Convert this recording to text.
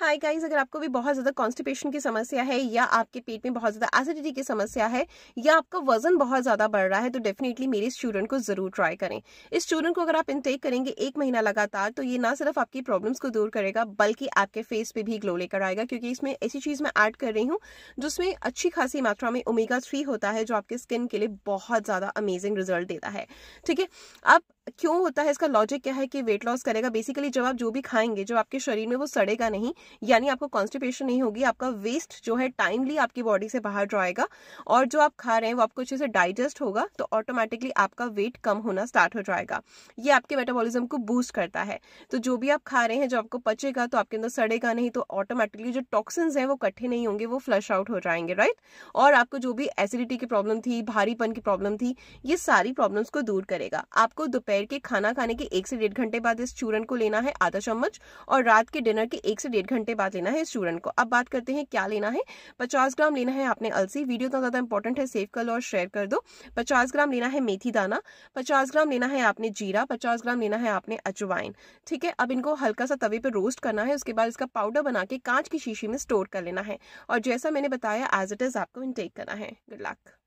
hi guys अगर आपको भी बहुत ज़्यादा कॉन्स्टिपेशन की समस्या है या आपके पेट में बहुत ज़्यादा एसिडिटी की समस्या है या आपका वजन बहुत ज़्यादा बढ़ रहा है तो डेफिनेटली मेरे स्टूडेंट को ज़रूर ट्राई करें इस स्टूडेंट को अगर आप इनटेक करेंगे एक महीना लगातार तो ये ना सिर्फ आपकी प्रॉब्लम को दूर करेगा बल्कि आपके फेस पे भी ग्लो लेकर आएगा क्योंकि इसमें ऐसी चीज़ मैं ऐड कर रही हूँ जिसमें अच्छी खासी मात्रा में ओमेगा थ्री होता है जो आपके स्किन के लिए बहुत ज़्यादा अमेजिंग रिजल्ट देता है ठीक है अब क्यों होता है इसका लॉजिक क्या है कि वेट लॉस करेगा बेसिकली जब आप जो भी खाएंगे जो आपके शरीर में वो सड़ेगा नहीं यानी आपको कॉन्स्टिपेशन नहीं होगी आपका वेस्ट जो है टाइमली आपकी बॉडी से बाहर जाएगा और जो आप खा रहे हैं वो आपको अच्छे से डाइजेस्ट होगा तो ऑटोमेटिकली आपका वेट कम होना स्टार्ट हो जाएगा ये आपके मेटाबॉलिज्म को बूस्ट करता है तो जो भी आप खा रहे हैं जो आपको पचेगा तो आपके अंदर सड़ेगा नहीं तो ऑटोमेटिकली जो टॉक्सिन है वो इकट्ठे नहीं होंगे वो फ्लश आउट हो जाएंगे राइट और आपको जो भी एसिडिटी की प्रॉब्लम थी भारीपन की प्रॉब्लम थी ये सारी प्रॉब्लम को दूर करेगा आपको दोपहर दोपहर के खाना खाने के एक से डेढ़ घंटे बाद इस चूरन को लेना है आधा चम्मच और रात के डिनर के एक से डेढ़ घंटे बाद लेना है इस चूरन को अब बात करते हैं क्या लेना है पचास ग्राम लेना है आपने अलसी वीडियो तो ज़्यादा इंपॉर्टेंट है सेव कर लो और शेयर कर दो पचास ग्राम लेना है मेथी दाना पचास ग्राम लेना है आपने जीरा पचास ग्राम लेना है आपने अजवाइन ठीक है अब इनको हल्का सा तवे पर रोस्ट करना है उसके बाद इसका पाउडर बना के कांच की शीशी में स्टोर कर लेना है और जैसा मैंने बताया एज इट इज़ आपको इनटेक करना है गुड लक